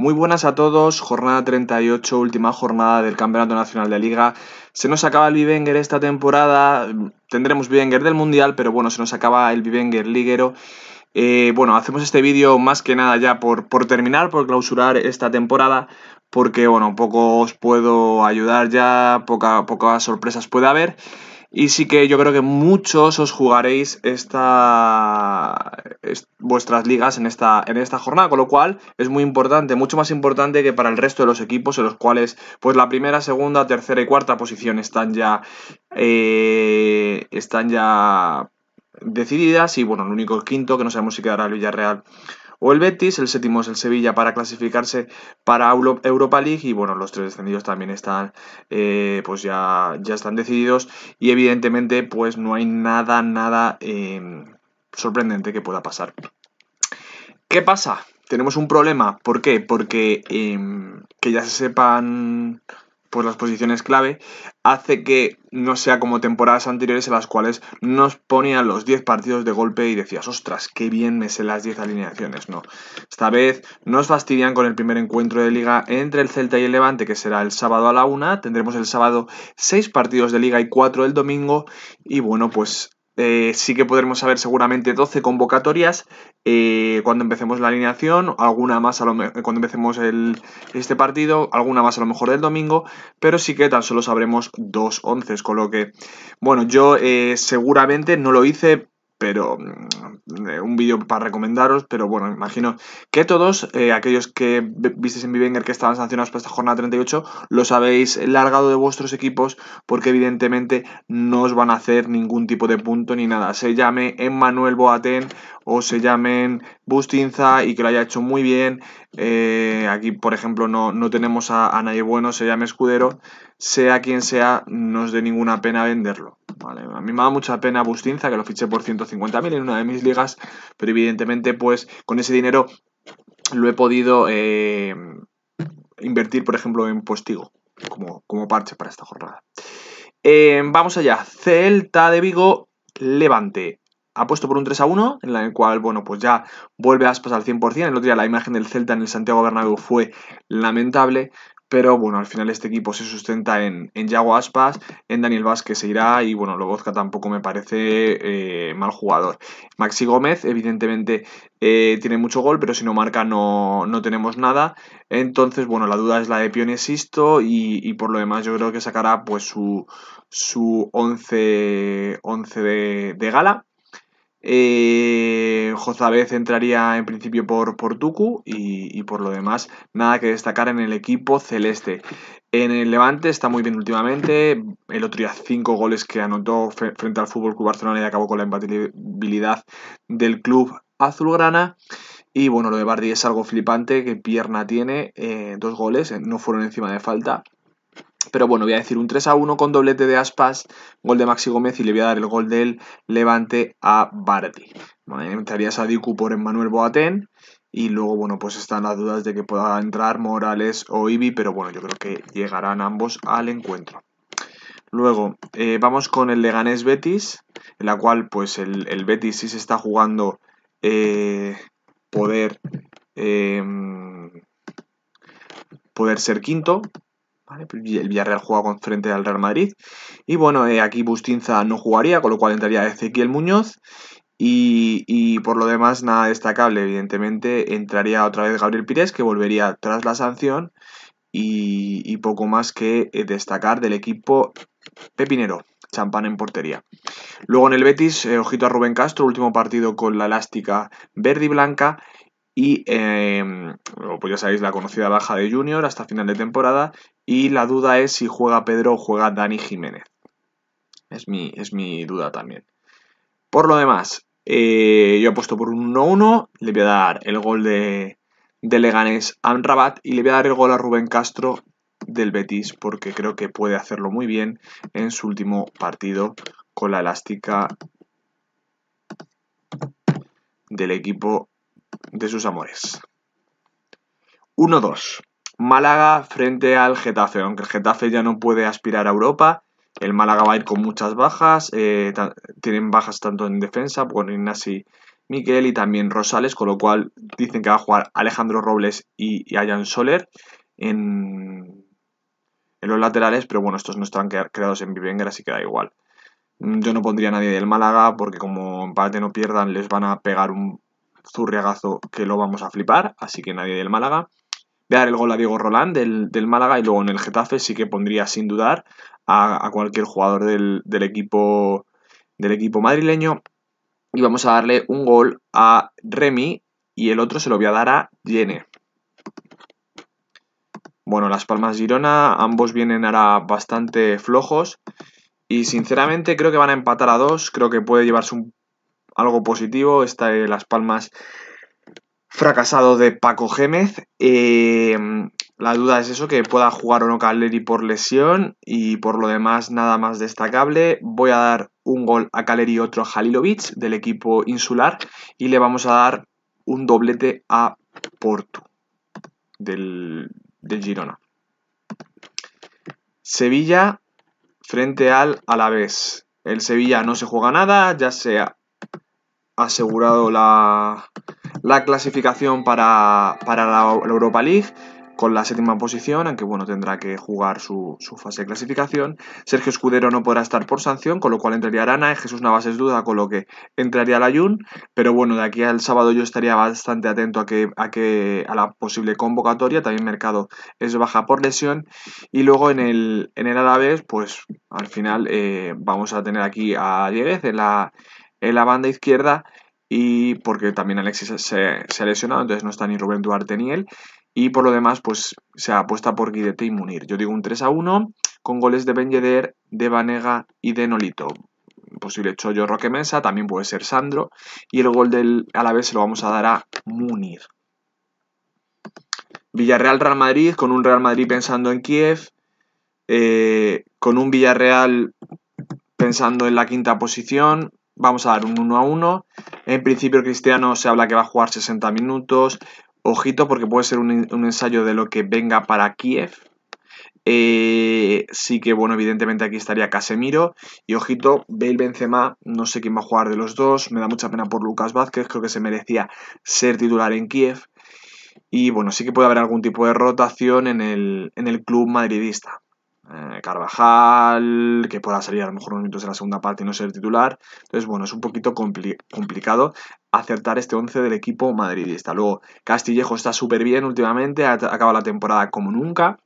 Muy buenas a todos, jornada 38, última jornada del Campeonato Nacional de Liga. Se nos acaba el Bivenger esta temporada, tendremos Bivenger del Mundial, pero bueno, se nos acaba el Bivenger liguero. Eh, bueno, hacemos este vídeo más que nada ya por, por terminar, por clausurar esta temporada, porque bueno, poco os puedo ayudar ya, poca, pocas sorpresas puede haber. Y sí que yo creo que muchos os jugaréis esta, vuestras ligas en esta, en esta jornada, con lo cual es muy importante, mucho más importante que para el resto de los equipos, en los cuales pues la primera, segunda, tercera y cuarta posición están ya, eh, están ya decididas y bueno, el único quinto que no sabemos si quedará el Villarreal o el Betis, el séptimo es el Sevilla para clasificarse para Europa League y bueno, los tres descendidos también están eh, pues ya, ya están decididos y evidentemente pues no hay nada, nada em, sorprendente que pueda pasar. ¿Qué pasa? Tenemos un problema. ¿Por qué? Porque em, que ya se sepan pues las posiciones clave, hace que no sea como temporadas anteriores en las cuales nos ponían los 10 partidos de golpe y decías, ostras, qué bien me sé las 10 alineaciones. No, esta vez nos fastidian con el primer encuentro de liga entre el Celta y el Levante, que será el sábado a la una. Tendremos el sábado 6 partidos de liga y 4 el domingo. Y bueno, pues eh, sí que podremos saber seguramente 12 convocatorias eh, cuando empecemos la alineación, alguna más a lo cuando empecemos el, este partido, alguna más a lo mejor del domingo, pero sí que tan solo sabremos dos 11. con lo que, bueno, yo eh, seguramente no lo hice pero mm, eh, un vídeo para recomendaros, pero bueno, imagino que todos eh, aquellos que visteis en Vivenger que estaban sancionados por esta jornada 38, los habéis largado de vuestros equipos porque evidentemente no os van a hacer ningún tipo de punto ni nada. Se llame Emmanuel Boateng o se llamen Bustinza y que lo haya hecho muy bien. Eh, aquí, por ejemplo, no, no tenemos a, a nadie bueno, se llame Escudero. Sea quien sea, no os dé ninguna pena venderlo. Vale, a mí me da mucha pena Bustinza, que lo fiché por 150.000 en una de mis ligas, pero evidentemente, pues con ese dinero lo he podido eh, invertir, por ejemplo, en Postigo, como, como parche para esta jornada. Eh, vamos allá, Celta de Vigo, Levante. Ha puesto por un 3 a 1, en el cual, bueno, pues ya vuelve a Aspas al 100%. El otro día la imagen del Celta en el Santiago Bernabéu fue lamentable, pero bueno, al final este equipo se sustenta en, en Yago Aspas, en Daniel Vázquez se irá y bueno, Lobozka tampoco me parece eh, mal jugador. Maxi Gómez, evidentemente, eh, tiene mucho gol, pero si no marca no, no, tenemos nada. Entonces, bueno, la duda es la de Pionesisto y, y por lo demás yo creo que sacará pues su, su 11, de gala. Eh, entraría en principio por, por y, por lo demás, nada que destacar en el equipo celeste. En el Levante está muy bien últimamente. El otro día, cinco goles que anotó frente al Fútbol Club Barcelona y acabó con la imbatibilidad del club azulgrana. Y bueno, lo de Bardi es algo flipante, que pierna tiene, eh, dos goles, eh, no fueron encima de falta, pero bueno, voy a decir un 3 a 1 con doblete de aspas, gol de Maxi Gómez y le voy a dar el gol del Levante a Bardi. Bueno, entraría Sadiku por Emmanuel Boateng. Y luego, bueno, pues están las dudas de que pueda entrar Morales o Ibi, pero bueno, yo creo que llegarán ambos al encuentro. Luego, eh, vamos con el Leganés Betis, en la cual, pues, el, Betis sí se está jugando eh, poder. Em, poder ser quinto, pues el Villarreal juega con frente al Real Madrid. Y bueno, eh, aquí Bustinza no jugaría, con lo cual entraría Ezequiel Muñoz. Y, por lo demás, nada destacable. Evidentemente, entraría otra vez Gabriel Pires, que volvería tras la sanción. Y, poco más que eh, destacar del equipo pepinero champán en portería. Luego en el Betis, eh, ojito a Rubén Castro, último partido con la elástica verde y blanca. Y em, pues ya sabéis, la conocida baja de Junior hasta final de temporada. Y la duda es si juega Pedro o juega Dani Jiménez. Es mi, es mi duda también. Por lo demás, eh, yo apuesto por un 1-1. Le voy a dar el gol de, de Leganés a Rabat y le voy a dar el gol a Rubén Castro del Betis porque creo que puede hacerlo muy bien en su último partido con la elástica del equipo de sus amores. 1-2. Málaga frente al Getafe, aunque el Getafe ya no puede aspirar a Europa. El Málaga va a ir con muchas bajas, eh, tienen bajas tanto en defensa, por Ignasi Miquel y también Rosales, con lo cual dicen que va a jugar Alejandro Robles y, Ayan Soler en, los laterales, pero bueno, estos no están creados en Vivenger, así que da igual. Mm, yo no pondría a nadie del Málaga, porque como empate no pierdan, les van a pegar un zurriagazo que lo vamos a flipar, así que nadie del Málaga de dar el gol a Diego Roland del, Málaga y luego en el Getafe sí que pondría sin dudar a, cualquier jugador del, equipo, del equipo madrileño. Y vamos a darle un gol a Remy y el otro se lo voy a dar a Yene. Bueno, Las Palmas Girona, ambos vienen ahora bastante flojos. Y sinceramente creo que van a empatar a dos. Creo que puede llevarse algo positivo. Esta, eh, Las Palmas fracasado de Paco Gémez. Eh, la duda es eso, que pueda jugar o no Caleri por lesión y por lo demás nada más destacable. Voy a dar un gol a Caleri y otro a Halilovic del equipo insular y le vamos a dar un doblete a Porto del, del Girona. Sevilla frente al Alavés. El Sevilla no se juega nada, ya se ha asegurado la, la clasificación para, la, Europa League con la séptima posición, aunque bueno, tendrá que jugar su, fase de clasificación. Sergio Escudero no podrá estar por sanción, con lo cual entraría Arana, y Jesús Navas es duda, con lo que entraría Jun pero bueno, de aquí al sábado yo estaría bastante atento a que, a que a la posible convocatoria, también Mercado es baja por lesión, y luego en el, en el Alavés, pues al final eh, vamos a tener aquí a Dieguez en en la banda izquierda, y porque también Alexis se, ha lesionado, entonces no está ni Rubén Duarte ni él. Y por lo demás, pues se apuesta por Guidete y Munir. Yo digo un 3 a 1 con goles de Ben de Vanega y de Nolito. Posible Chollo Roque Mesa, también puede ser Sandro. Y el gol del vez se lo vamos a dar a Munir. Villarreal Real Madrid, con un Real Madrid pensando en Kiev, eh, con un Villarreal pensando en la quinta posición, Vamos a dar un 1 a 1. En principio Cristiano se habla que va a jugar 60 minutos. Ojito porque puede ser un, ensayo de lo que venga para Kiev. Eh, sí que, bueno, evidentemente aquí estaría Casemiro. Y ojito, Bale Benzema, no sé quién va a jugar de los dos. Me da mucha pena por Lucas Vázquez, creo que se merecía ser titular en Kiev. Y bueno, sí que puede haber algún tipo de rotación en el club madridista. Eh, Carvajal, que pueda salir a lo mejor unos minutos de la segunda parte y no ser titular. Entonces, bueno, es un poquito complicado acertar este 11 del equipo madridista. Luego, Castillejo está súper bien últimamente, acaba la temporada como nunca.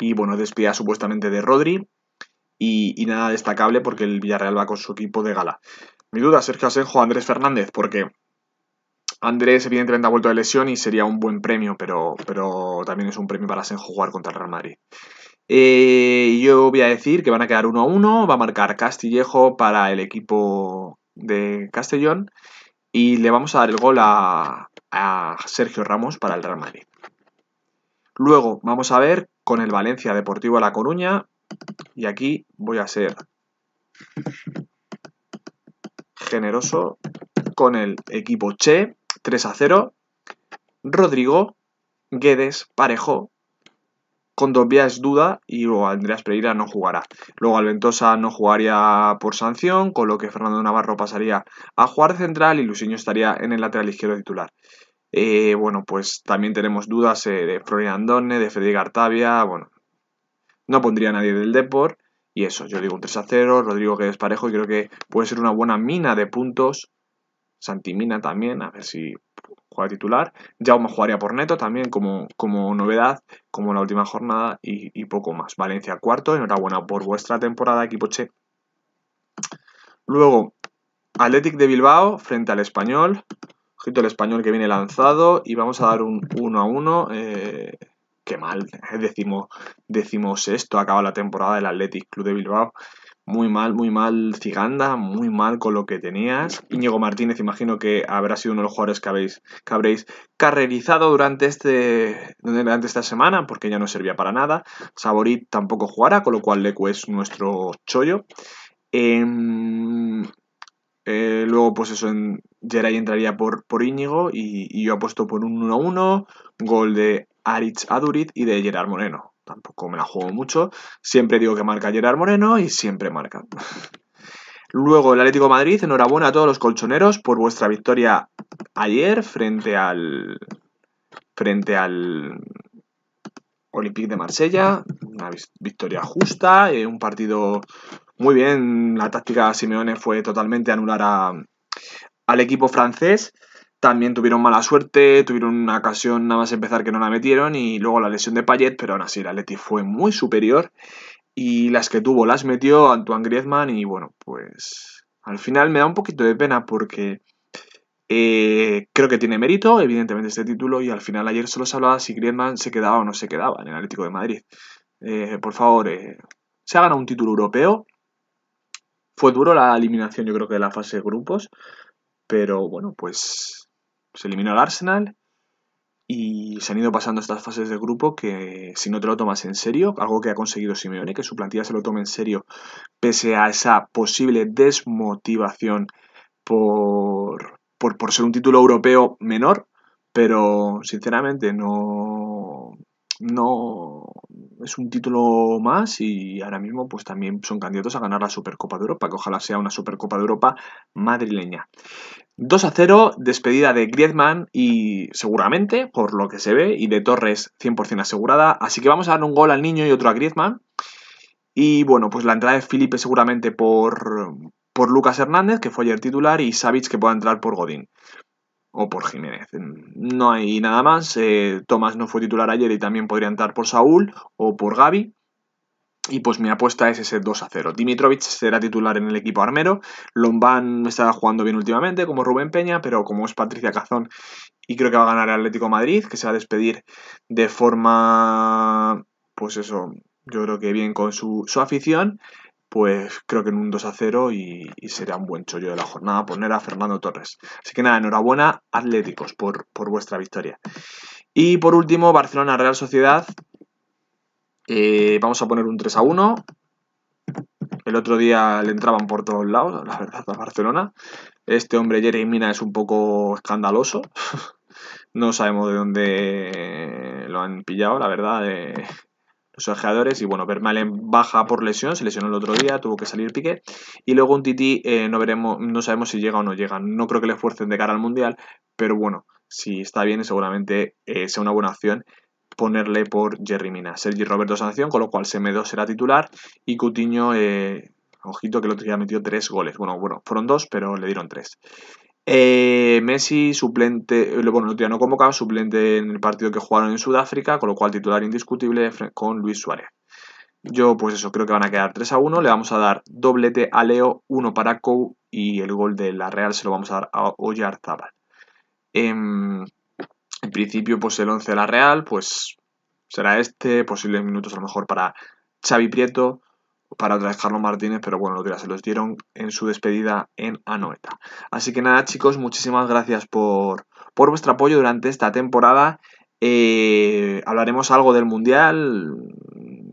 Y bueno, despida supuestamente de Rodri. Y, nada destacable porque el Villarreal va con su equipo de gala. Mi duda, Sergio Asenjo, Andrés Fernández, porque Andrés evidentemente ha vuelto de lesión y sería un buen premio, pero, pero también es un premio para Asenjo jugar contra el Real Madrid. Eh, yo voy a decir que van a quedar 1 a 1, va a marcar Castillejo para el equipo de Castellón y le vamos a dar el gol a, Sergio Ramos para el Real Madrid. Luego vamos a ver con el Valencia Deportivo a La Coruña y aquí voy a ser generoso con el equipo Che, 3 a 0, Rodrigo, Guedes, Parejo, dos es duda y luego Andrés Pereira no jugará. Luego Alventosa no jugaría por sanción, con lo que Fernando Navarro pasaría a jugar central y Luciño estaría en el lateral izquierdo titular. Eh, bueno, pues también tenemos dudas eh, de Florian Andone, de Federica Artavia, bueno, no pondría nadie del Deport y eso, yo digo un 3 a 0, Rodrigo que parejo y creo que puede ser una buena mina de puntos Santimina también, a ver si juega titular. Jaume jugaría por neto también como, como novedad, como la última jornada y, poco más. Valencia cuarto, enhorabuena por vuestra temporada, equipo Che. Luego, Athletic de Bilbao frente al Español. Ojito el Español que viene lanzado y vamos a dar un 1 a 1. Eh, qué mal, decimos, decimos esto, acaba la temporada del Athletic Club de Bilbao. Muy mal, muy mal Ciganda, muy mal con lo que tenías. Íñigo Martínez, imagino que habrá sido uno de los jugadores que, habéis, que habréis carrerizado durante, este, durante esta semana, porque ya no servía para nada. Saborit tampoco jugará, con lo cual Lecu es nuestro chollo. Em, eh, luego, pues eso, en entraría por, por Íñigo y, y yo apuesto por un 1-1, gol de Aritz Adurit y de Gerard Moreno tampoco me la juego mucho. Siempre digo que marca Gerard Moreno y siempre marca. Luego el Atlético Madrid, enhorabuena a todos los colchoneros por vuestra victoria ayer frente al frente al Olympique de Marsella, una victoria justa, eh, un partido muy bien, la táctica de Simeone fue totalmente anular al equipo francés también tuvieron mala suerte, tuvieron una ocasión nada más empezar que no la metieron y luego la lesión de Payet, pero aún así la Leti fue muy superior y las que tuvo las metió Antoine Griezmann y bueno, pues al final me da un poquito de pena porque eh, creo que tiene mérito, evidentemente, este título y al final ayer solo se hablaba si Griezmann se quedaba o no se quedaba en el Atlético de Madrid. Eh, por favor, eh, se ha ganado un título europeo. Fue duro la eliminación, yo creo que de la fase de grupos, pero bueno, pues se eliminó al Arsenal y se han ido pasando estas fases de grupo que si no te lo tomas en serio, algo que ha conseguido Simeone, que su plantilla se lo tome en serio pese a esa posible desmotivación por, ser un título europeo menor, pero sinceramente no, no es un título más y ahora mismo pues también son candidatos a ganar la Supercopa de Europa, que ojalá sea una Supercopa de Europa madrileña. 2 a 0, despedida de Griezmann y seguramente, por lo que se ve, y de Torres 100% asegurada. Así que vamos a dar un gol al niño y otro a Griezmann. Y bueno, pues la entrada de Felipe seguramente por, por Lucas Hernández, que fue ayer titular, y Savic, que pueda entrar por Godín o por Jiménez. No hay nada más. Eh, Tomás no fue titular ayer y también podría entrar por Saúl o por Gaby. Y pues mi apuesta es ese 2 a 0. Dimitrovic será titular en el equipo armero. Lombán está jugando bien últimamente, como Rubén Peña, pero como es Patricia Cazón, y creo que va a ganar el Atlético Madrid, que se va a despedir de forma. Pues eso, yo creo que bien con su, afición. Pues creo que en un 2 a 0 y, será un buen chollo de la jornada poner a Fernando Torres. Así que nada, enhorabuena, Atléticos, por, por vuestra victoria. Y por último, Barcelona Real Sociedad, eh, vamos a poner un 3 a 1. El otro día le entraban por todos lados, la verdad, a Barcelona. Este hombre, Jerry Mina, es un poco escandaloso. no sabemos de dónde lo han pillado, la verdad, los ojeadores. Y bueno, Vermaelen baja por lesión, se lesionó el otro día, tuvo que salir Piqué. Y luego un Titi, eh, no, veremos, no sabemos si llega o no llega. No creo que le esfuercen de cara al Mundial, pero bueno, si está bien seguramente eh, sea una buena opción ponerle por Jerry Mina. Sergi Roberto sanción, con lo cual Semedo 2 será titular y Cutiño, eh, ojito que el otro día metió tres goles. Bueno, bueno, fueron dos, pero le dieron tres. Eh, Messi, suplente, eh, bueno, el otro día no convocado, suplente en el partido que jugaron en Sudáfrica, con lo cual titular indiscutible con Luis Suárez. Yo, pues eso, creo que van a quedar 3 a 1. Le vamos a dar doblete a Leo, 1 para Kou y el gol de la Real se lo vamos a dar a Ollar Zabal. Em, en principio, pues el 11 de la Real, pues será este, posibles minutos a lo mejor para Xavi Prieto, para otra vez Carlos Martínez, pero bueno, lo los se los dieron en su despedida en Anoeta. Así que nada, chicos, muchísimas gracias por, por vuestro apoyo durante esta temporada. Eh, hablaremos algo del Mundial,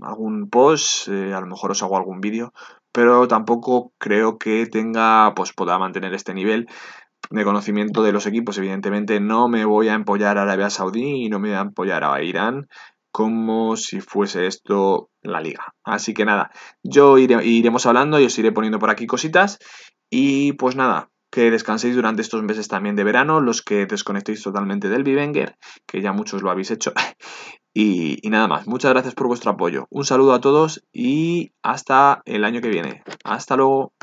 algún post, eh, a lo mejor os hago algún vídeo, pero tampoco creo que tenga, pues pueda mantener este nivel de conocimiento de los equipos. Evidentemente no me voy a empollar a Arabia Saudí y no me voy a empollar a Irán como si fuese esto la liga. Así que nada, yo iremos hablando y os iré poniendo por aquí cositas. Y pues nada, que descanséis durante estos meses también de verano, los que desconectéis totalmente del Vivenger, que ya muchos lo habéis hecho. y nada más, muchas gracias por vuestro apoyo. Un saludo a todos y hasta el año que viene. Hasta luego.